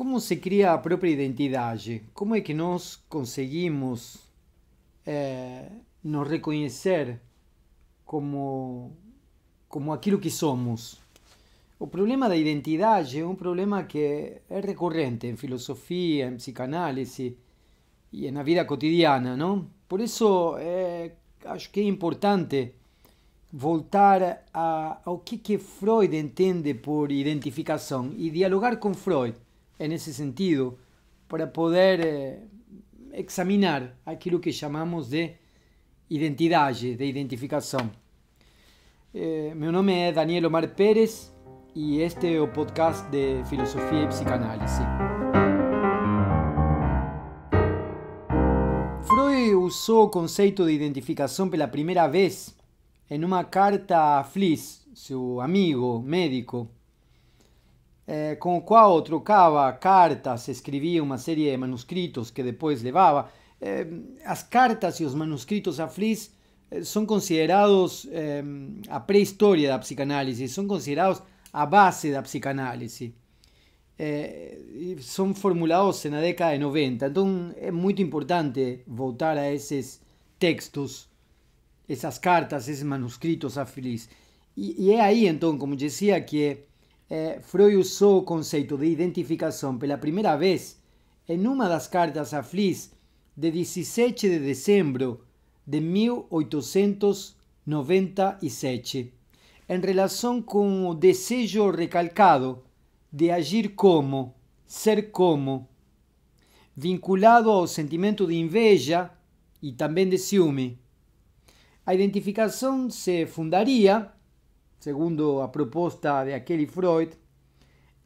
como se cria a própria identidade? Como é que nós conseguimos é, nos reconhecer como, como aquilo que somos? O problema da identidade é um problema que é recorrente em filosofia, em psicanálise e é na vida cotidiana, não? Por isso, é, acho que é importante voltar a, ao que, que Freud entende por identificação e dialogar com Freud en ese sentido, para poder eh, examinar aquello que llamamos de identidad, de identificación. Eh, mi nombre es Daniel Omar Pérez y este es el podcast de Filosofía y Psicanálisis. Freud usó el concepto de por la primera vez en una carta a Fliss, su amigo médico, eh, con con trocaba cartas, escribía una serie de manuscritos que después llevaba. Eh, las cartas y los manuscritos aflis son eh, son considerados a prehistoria de la son son considerados a base de la psicanálisis. Son formulados en la década de 90, Entonces es muy importante votar a esos textos, esas cartas, esos manuscritos aflis. Y y ahí entonces, entonces como decía, que eh, Freud usou o conceito de identificação pela primeira vez em uma das cartas a Fliss de 17 de dezembro de 1897, em relação com o desejo recalcado de agir como, ser como, vinculado ao sentimento de inveja e também de ciúme. A identificação se fundaria segundo a proposta de aquele Freud,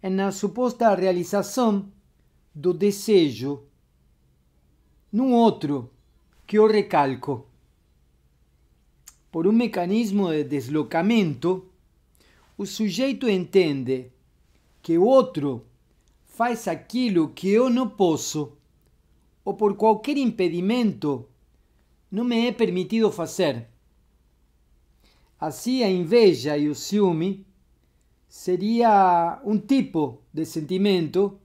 é na suposta realização do desejo num outro que eu recalco. Por um mecanismo de deslocamento, o sujeito entende que o outro faz aquilo que eu não posso, ou por qualquer impedimento, não me é permitido fazer. Assim, a inveja e o ciúme seria um tipo de sentimento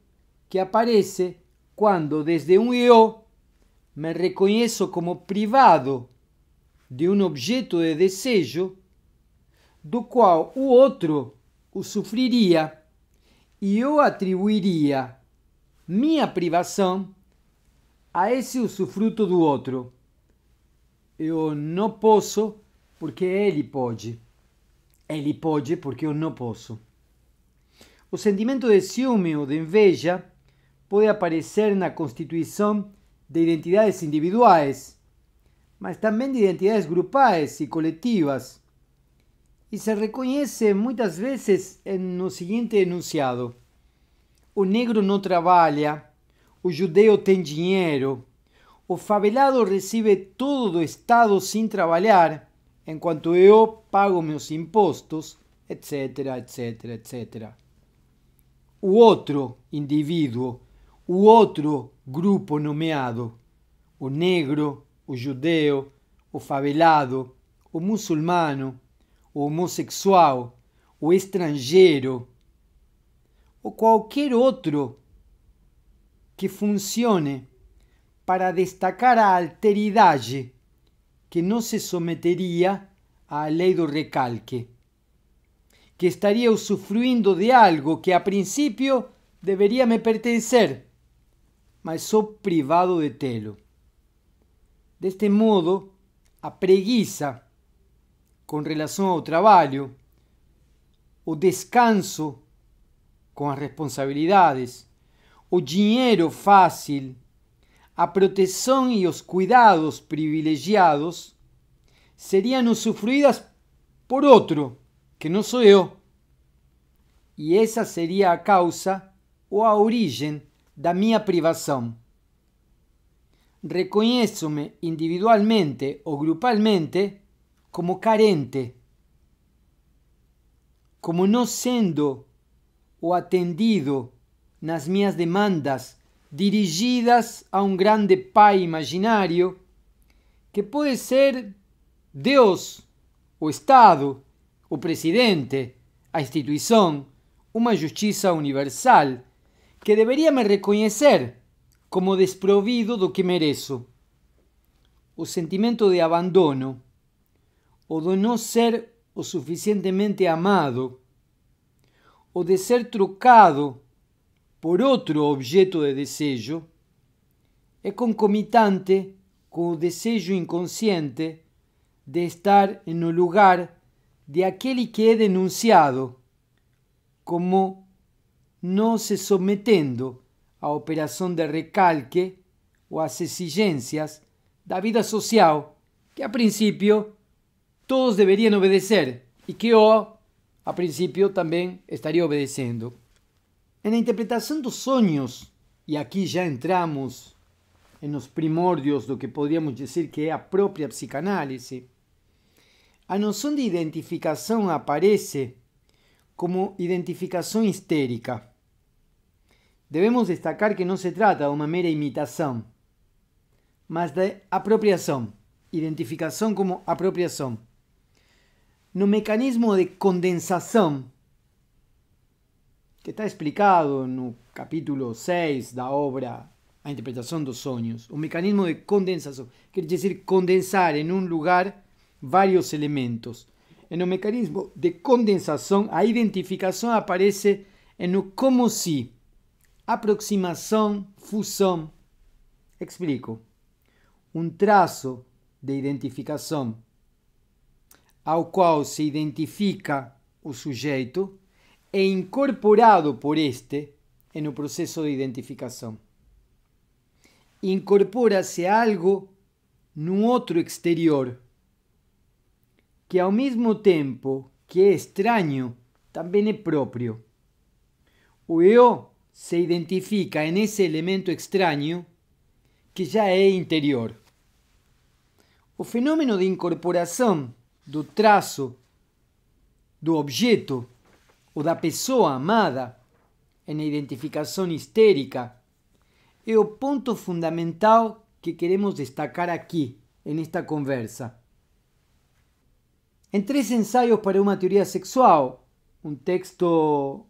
que aparece quando, desde um eu, me reconheço como privado de um objeto de desejo do qual o outro o sofreria e eu atribuiria minha privação a esse usufruto do outro. Eu não posso porque ele pode. Ele pode porque eu não posso. O sentimento de ciúme ou de inveja pode aparecer na constituição de identidades individuais, mas também de identidades grupais e coletivas. E se reconhece muitas vezes no seguinte enunciado: o negro não trabalha, o judeu tem dinheiro, o favelado recebe todo do Estado sem trabalhar enquanto eu pago meus impostos, etc, etc, etc. O outro indivíduo, o outro grupo nomeado, o negro, o judeu, o favelado, o muçulmano, o homossexual, o estrangeiro, ou qualquer outro que funcione para destacar a alteridade que no se sometería a lei do recalque, que estaría usufruindo de algo que a princípio deveria me pertencer, mas sou privado de telo. De Deste modo, a preguiça com relação ao trabalho, o descanso com as responsabilidades, o dinheiro fácil a protección y os cuidados privilegiados serían usufruidas por otro que no soy yo y esa sería a causa o a origen da mi privación. reconheço individualmente o grupalmente como carente, como no siendo o atendido nas minhas demandas dirigidas a um grande pai imaginário, que pode ser Deus, o Estado, o presidente, a instituição, uma justiça universal, que deveria me reconhecer como desprovido do que mereço. O sentimento de abandono, ou de não ser o suficientemente amado, ou de ser trucado por otro objeto de deseo, es concomitante con el deseo inconsciente de estar en el lugar de y que he denunciado como no se sometiendo a operación de recalque o a de da vida social que a principio todos deberían obedecer y que yo a principio también estaría obedeciendo. Na interpretação dos sonhos, e aqui já entramos nos primordios do que podíamos dizer que é a própria psicanálise, a noção de identificação aparece como identificação histérica. Devemos destacar que não se trata de uma mera imitação, mas de apropriação, identificação como apropriação. No mecanismo de condensação que está explicado no capítulo 6 da obra A Interpretação dos Sonhos, o mecanismo de condensação, quer dizer, condensar em um lugar vários elementos. E no mecanismo de condensação, a identificação aparece no como se, aproximação, fusão. Explico. Um traço de identificação ao qual se identifica o sujeito e incorporado por este en un proceso de identificación. incorpora algo en otro exterior que al mismo tiempo que es extraño, también es propio. O eu se identifica en ese elemento extraño que ya es interior. O fenómeno de incorporación do trazo do objeto ou da pessoa amada em identificação histérica é o ponto fundamental que queremos destacar aqui, nesta conversa. Em três ensaios para uma teoria sexual, um texto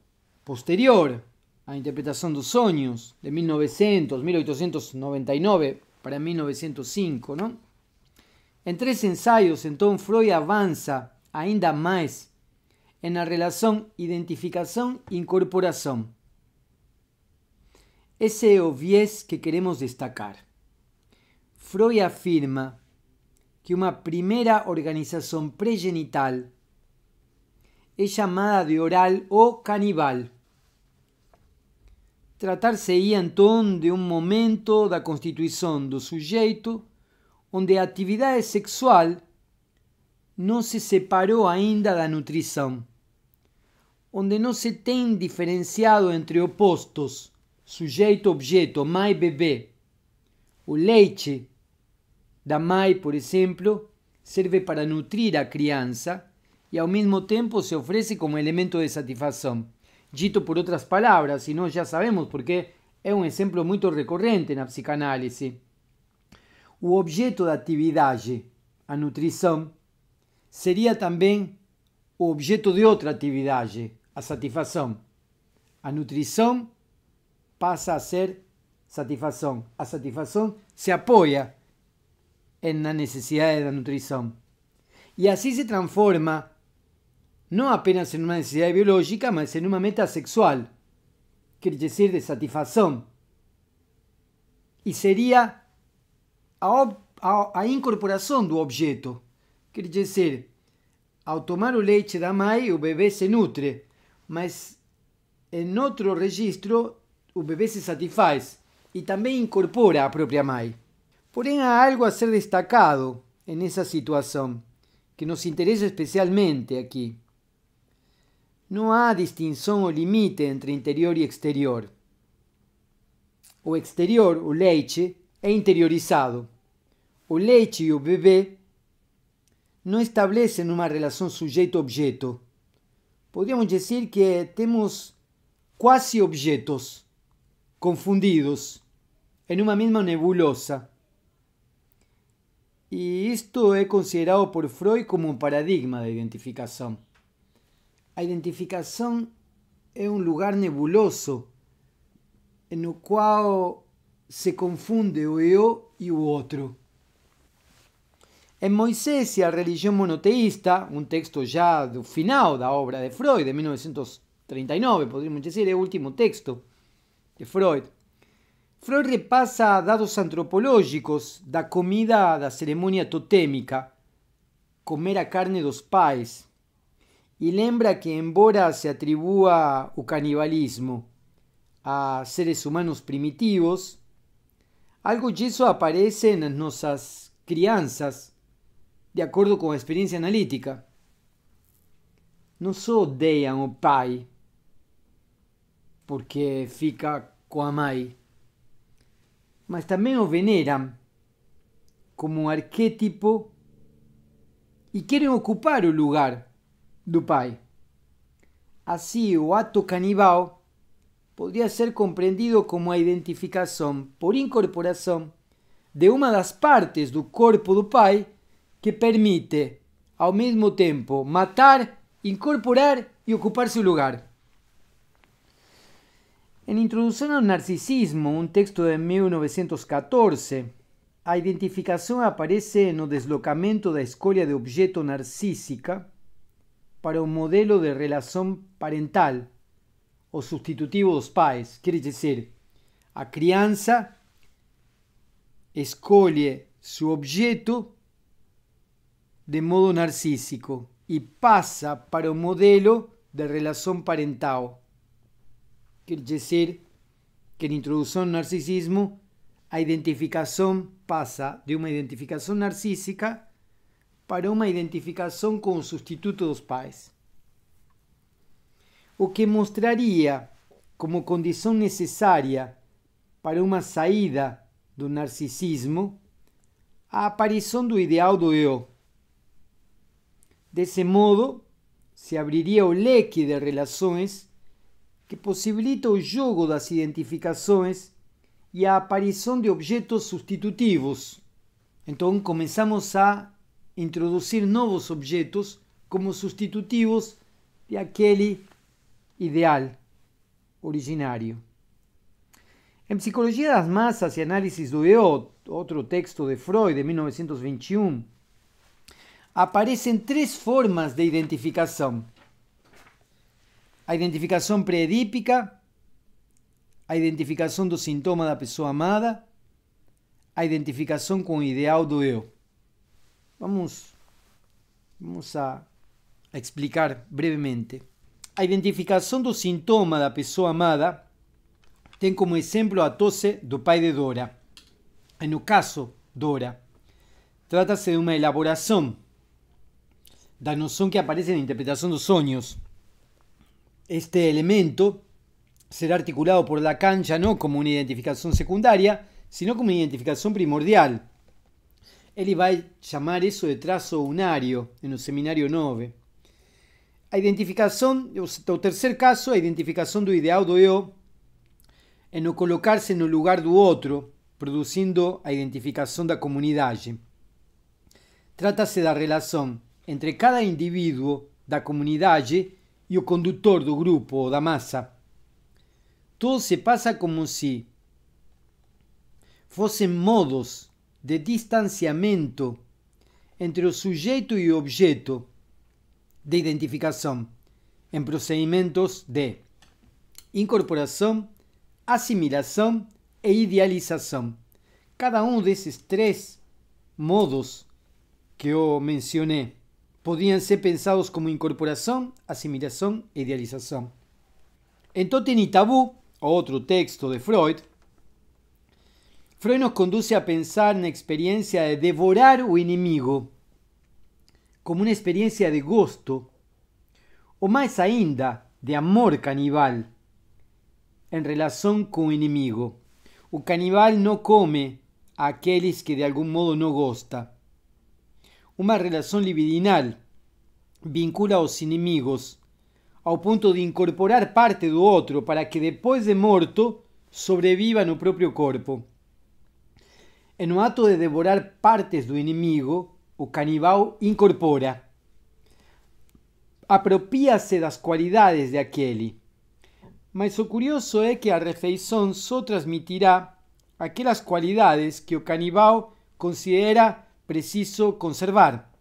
posterior à interpretação dos sonhos, de 1900, 1899 para 1905, não? Em três ensaios, então, Freud avança ainda mais en la relación identificación-incorporación. Ese es el que queremos destacar. Freud afirma que una primera organización pregenital es llamada de oral o canibal. Tratarse y entonces, de un momento de constitución do sujeto donde la actividad sexual não se separou ainda da nutrição, onde não se tem diferenciado entre opostos, sujeito-objeto, mãe-bebê. O leite da mãe, por exemplo, serve para nutrir a criança e ao mesmo tempo se oferece como elemento de satisfação. Dito por outras palavras, e nós já sabemos porque é um exemplo muito recorrente na psicanálise. O objeto da atividade, a nutrição, seria também o objeto de outra atividade, a satisfação. A nutrição passa a ser satisfação. A satisfação se apoia na necessidade da nutrição. E assim se transforma não apenas em uma necessidade biológica, mas em uma meta sexual, quer dizer, de satisfação. E seria a, a, a incorporação do objeto Quer dizer, ao tomar o leite da mãe, o bebê se nutre, mas em outro registro, o bebê se satisfaz e também incorpora a própria mãe. Porém, há algo a ser destacado nessa situação, que nos interessa especialmente aqui. Não há distinção ou limite entre interior e exterior. O exterior, o leite, é interiorizado. O leite e o bebê no establecen una relación sujeto-objeto. Podríamos decir que tenemos cuasi objetos confundidos en una misma nebulosa. Y esto es considerado por Freud como un paradigma de identificación. La identificación es un lugar nebuloso en el cual se confunde o yo e y u otro. En Moisés y la religión monoteísta, un texto ya finado final la obra de Freud, de 1939, podríamos decir, el último texto de Freud, Freud repasa datos antropológicos da comida da ceremonia totémica, comer a carne dos pais, y lembra que, embora se atribúa o canibalismo a seres humanos primitivos, algo eso aparece en nuestras crianzas. de acordo com a experiência analítica. Não só odeiam o pai porque fica com a mãe, mas também o veneram como um arquétipo e querem ocupar o lugar do pai. Assim, o ato canibal poderia ser compreendido como a identificação por incorporação de uma das partes do corpo do pai que permite al mismo tiempo matar, incorporar y ocupar su lugar. En Introducción al Narcisismo, un texto de 1914, a identificación aparece en deslocamiento de la escolia de objeto narcísica para un modelo de relación parental o de dos pais, Quiere decir, a crianza escoge su objeto de modo narcísico e passa para um modelo de relação parental. Quer dizer que en introdução ao narcisismo, a identificação passa de uma identificação narcísica para uma identificação com o substituto dos pais. O que mostraria como condição necessária para uma saída do narcisismo a aparição do ideal do eu, Desse modo, se abriria o leque de relações que possibilita o jogo das identificações e a aparição de objetos substitutivos. Então começamos a introduzir novos objetos como substitutivos de aquele ideal originário. Em Psicologia das Massas e Análise do Eu, outro texto de Freud, de 1921, aparecem três formas de identificação: a identificação pré a identificação do sintoma da pessoa amada, a identificação com o ideal do eu. Vamos, vamos a, a explicar brevemente. A identificação do sintoma da pessoa amada tem como exemplo a tosse do pai de Dora. E no caso, Dora, trata-se de uma elaboração son que aparece en la interpretación de los sueños. Este elemento será articulado por Lacan ya no como una identificación secundaria, sino como una identificación primordial. Él iba a llamar eso de trazo unario en el seminario 9. A identificación, o tercer caso, a identificación do ideal do yo, en no colocarse en el lugar do otro produciendo a identificación da comunidad. Trata-se la relación... entre cada indivíduo da comunidade e o condutor do grupo ou da massa. Tudo se passa como se fossem modos de distanciamento entre o sujeito e o objeto de identificação em procedimentos de incorporação, assimilação e idealização. Cada um desses três modos que eu mencionei podían ser pensados como incorporación, asimilación e idealización. Entonces, en Tabú, otro texto de Freud, Freud nos conduce a pensar en la experiencia de devorar o enemigo como una experiencia de gusto o más ainda, de amor canibal en relación con un enemigo. Un canibal no come a aquellos que de algún modo no gusta. Una relación libidinal, vincula a los enemigos al punto de incorporar parte do otro para que después de morto sobreviva en su propio cuerpo. En un acto de devorar partes do enemigo o canibal incorpora, apropíase las cualidades de aquele. Mas lo curioso es que a refeição so transmitirá aquellas cualidades que o canibal considera preciso conservar.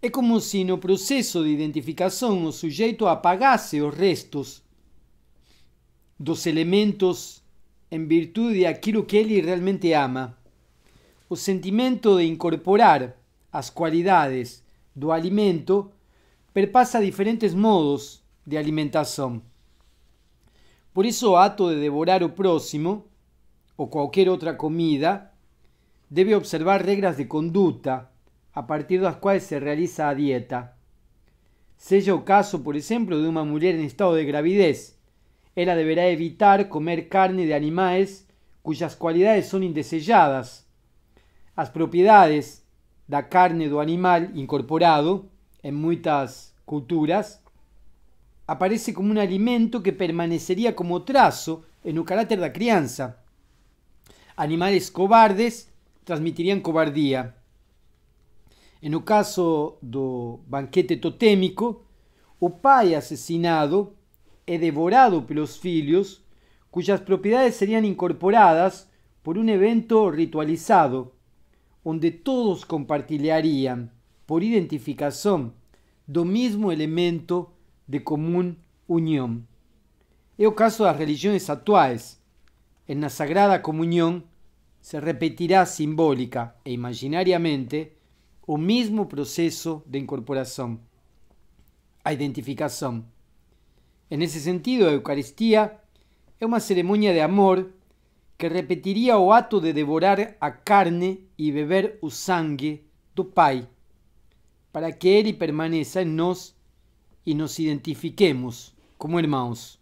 É como se no processo de identificação o sujeito apagasse os restos dos elementos em virtude de aquilo que ele realmente ama. O sentimento de incorporar as qualidades do alimento perpassa diferentes modos de alimentação. Por isso, o ato de devorar o próximo ou qualquer outra comida debe observar reglas de conducta a partir de las cuales se realiza la dieta. Sello o caso, por ejemplo, de una mujer en estado de gravidez. Ella deberá evitar comer carne de animales cuyas cualidades son indeselladas Las propiedades la carne do animal incorporado en muchas culturas aparece como un alimento que permanecería como trazo en el carácter de crianza. Animales cobardes transmitirían cobardía. En el caso del banquete totémico, o pai asesinado es devorado los filhos, cuyas propiedades serían incorporadas por un evento ritualizado, donde todos compartirían, por identificación, do mismo elemento de común unión. En el caso las religiones actuales, En la Sagrada Comunión se repetirá simbólica e imaginariamente un mismo proceso de incorporación... a identificación... En ese sentido, la Eucaristía ...es una ceremonia de amor que repetiría o acto de devorar a carne ...y beber o sangue do Pai, para que Él permanezca en nos ...y nos identifiquemos como hermanos...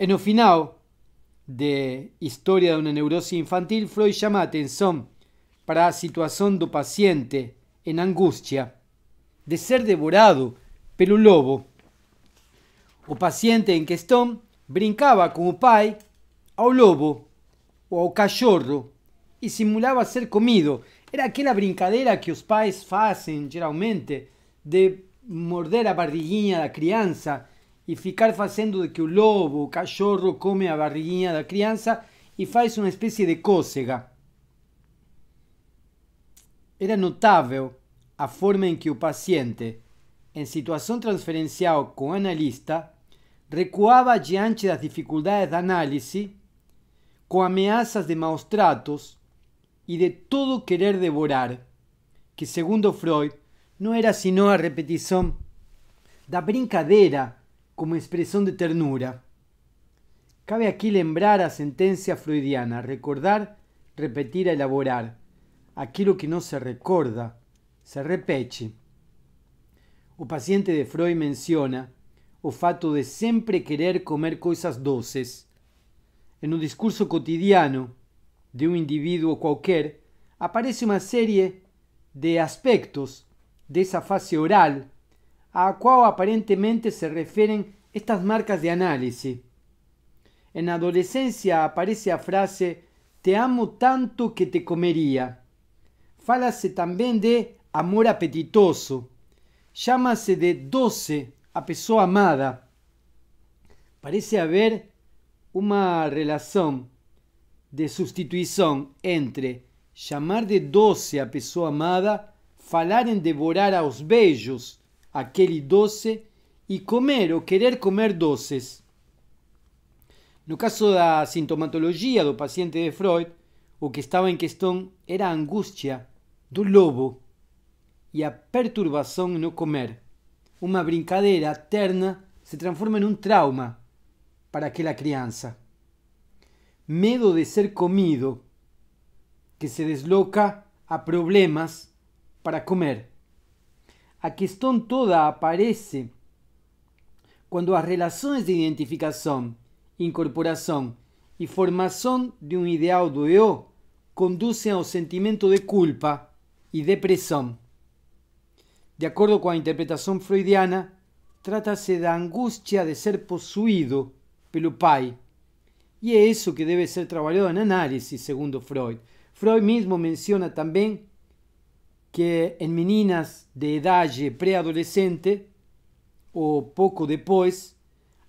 En el final, de Historia de una neurosis infantil, Freud llama atención para a situación do paciente en angustia de ser devorado pelo lobo. O paciente en questão brincava com o pai ao lobo ou ao cachorro e simulava ser comido. Era aquela brincadeira que os pais fazem geralmente de morder a barriguinha da criança e ficar fazendo de que o lobo, o cachorro, come a barriguinha da criança e faz uma espécie de cócega. Era notável a forma em que o paciente, em situação transferencial com o analista, recuava diante das dificuldades da análise, com ameaças de maus tratos e de todo querer devorar, que, segundo Freud, não era senão a repetição da brincadeira como expresión de ternura. Cabe aquí lembrar a sentencia freudiana, recordar, repetir, elaborar. Aquello que no se recuerda se repeche. O paciente de Freud menciona o fato de siempre querer comer cosas doces. En un discurso cotidiano de un individuo cualquier aparece una serie de aspectos de esa fase oral a cuál aparentemente se refieren estas marcas de análisis. En adolescencia aparece la frase te amo tanto que te comería. Fálase también de amor apetitoso. Llámase de doce a pessoa amada. Parece haber una relación de sustitución entre llamar de doce a pessoa amada, falar en devorar a los bellos, aquel y doce y comer o querer comer doces. el caso de la sintomatología del paciente de Freud, o que estaba en cuestión era angustia angústia lobo y a en no comer. Una brincadera terna se transforma en un trauma para la crianza. Medo de ser comido, que se desloca a problemas para comer. A questão toda aparece quando as relações de identificação, incorporação e formação de um ideal do eu conduzem ao sentimento de culpa e depressão. De acordo com a interpretação freudiana, trata-se da angústia de ser possuído pelo pai. E é isso que deve ser trabalhado na análise, segundo Freud. Freud mesmo menciona também que en meninas de idade pré-adolescente ou pouco depois,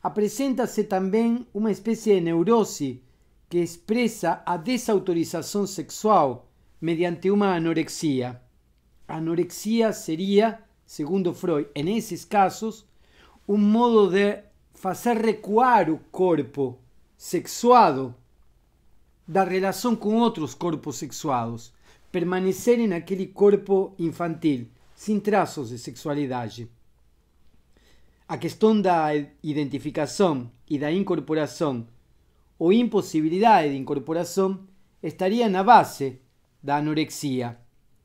apresenta-se também uma espécie de neurose que expressa a desautorização sexual mediante uma anorexia. A anorexia seria, segundo Freud, em esses casos, um modo de fazer recuar o corpo sexuado da relação com outros corpos sexuados permanecerem naquele corpo infantil, sem traços de sexualidade. A questão da identificação e da incorporação ou impossibilidade de incorporação estaria na base da anorexia,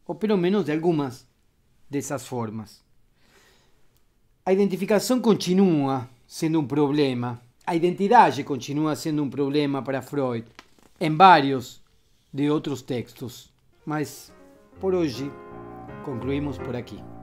ou pelo menos de algumas dessas formas. A identificação continua sendo um problema. A identidade continua sendo um problema para Freud em vários de outros textos. Mas por hoje concluímos por aqui.